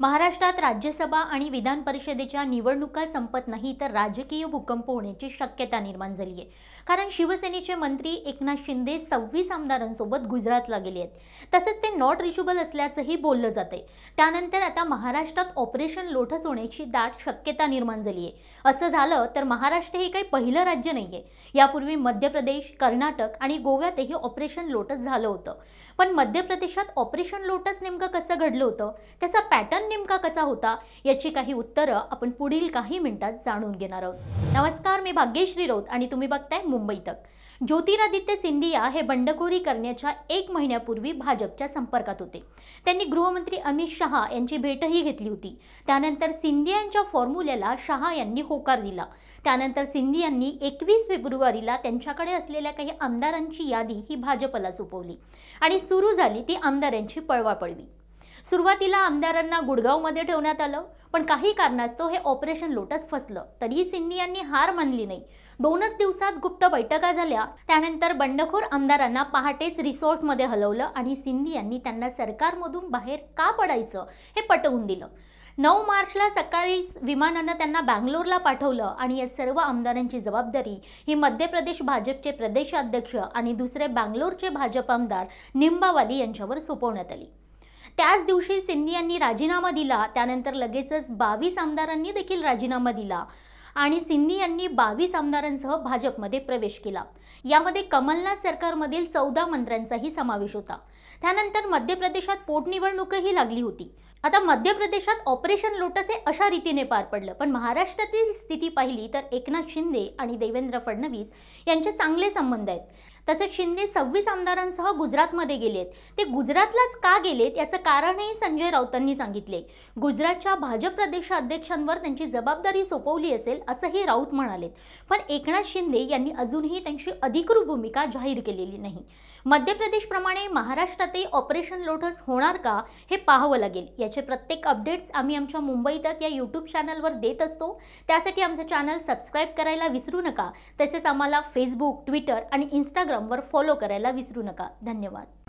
महाराष्ट्रात राज्यसभा आणि विधान परिषदेच्या निवडणुका संपत नाही तर राजकीय भूकंप होण्याची शक्यता निर्माण झाली आहे कारण शिवसेनेचे मंत्री एकनाथ शिंदे सव्वीस आमदारांसोबत गुजरातला गेले आहेत तसंच ते नॉट रिचुबल असल्याचंही बोललं आहे त्यानंतर आता महाराष्ट्रात ऑपरेशन लोटस होण्याची दाट शक्यता निर्माण झाली आहे असं झालं तर महाराष्ट्र हे काही पहिलं राज्य आहे यापूर्वी मध्य प्रदेश कर्नाटक आणि गोव्यातही ऑपरेशन लोटस झालं होतं पण मध्य प्रदेशात ऑपरेशन लोटस नेमकं कसं घडलं होतं त्याचा पॅटर्न परिणाम नेमका कसा होता याची काही उत्तरं आपण पुढील काही मिनिटात जाणून घेणार आहोत नमस्कार मी भाग्यश्री राऊत आणि तुम्ही बघताय मुंबई तक ज्योतिरादित्य सिंधिया हे बंडखोरी करण्याच्या एक महिन्यापूर्वी भाजपच्या संपर्कात होते त्यांनी गृहमंत्री अमित शहा यांची भेटही घेतली होती त्यानंतर सिंधियांच्या यांच्या फॉर्म्युल्याला शहा यांनी होकार दिला त्यानंतर सिंधियांनी एकवीस फेब्रुवारीला त्यांच्याकडे असलेल्या काही आमदारांची यादी ही भाजपला सोपवली आणि सुरू झाली ती आमदारांची पळवापळवी सुरुवातीला आमदारांना गुडगावमध्ये ठेवण्यात आलं पण काही कारणास्तव हे ऑपरेशन लोटस फसलं तरीही यांनी हार मानली नाही दोनच दिवसात गुप्त बैठका झाल्या त्यानंतर बंडखोर आमदारांना पहाटेच रिसॉर्टमध्ये हलवलं आणि यांनी त्यांना सरकारमधून बाहेर का पडायचं हे पटवून दिलं नऊ मार्चला सकाळी विमानानं त्यांना बँगलोरला पाठवलं आणि या सर्व आमदारांची जबाबदारी ही मध्य प्रदेश भाजपचे प्रदेशाध्यक्ष आणि दुसरे बँगलोरचे भाजप आमदार निंबावाली यांच्यावर सोपवण्यात आली त्याच दिवशी सिंधी यांनी राजीनामा दिला त्यानंतर लगेचच बावीस आमदारांनी देखील राजीनामा दिला आणि सिंधी यांनी बावीस आमदारांसह भाजपमध्ये प्रवेश केला यामध्ये कमलनाथ सरकारमधील चौदा मंत्र्यांचाही समावेश होता त्यानंतर मध्य प्रदेशात पोटनिवडणूकही लागली होती आता मध्य प्रदेशात ऑपरेशन लोटस हे अशा रीतीने पार पडलं पण महाराष्ट्रातील स्थिती पाहिली तर एकनाथ शिंदे आणि देवेंद्र फडणवीस यांचे चांगले संबंध आहेत तसेच शिंदे सव्वीस आमदारांसह गुजरातमध्ये गेलेत ते गुजरातलाच का गेलेत याचं कारणही संजय राऊतांनी सांगितले गुजरातच्या भाजप प्रदेशाध्यक्षांवर त्यांची जबाबदारी सोपवली असेल असंही राऊत म्हणालेत पण एकनाथ शिंदे यांनी अजूनही त्यांची अधिकृत भूमिका जाहीर केलेली नाही मध्य प्रदेशप्रमाणे महाराष्ट्रातही ऑपरेशन लोटस होणार का हे पाहावं लागेल याचे प्रत्येक अपडेट्स आम्ही आमच्या मुंबई तक या यूट्यूब चॅनलवर देत असतो त्यासाठी आमचं चॅनल सबस्क्राईब करायला विसरू नका तसेच आम्हाला फेसबुक ट्विटर आणि इंस्टाग्राम वर फॉलो करायला विसरू नका धन्यवाद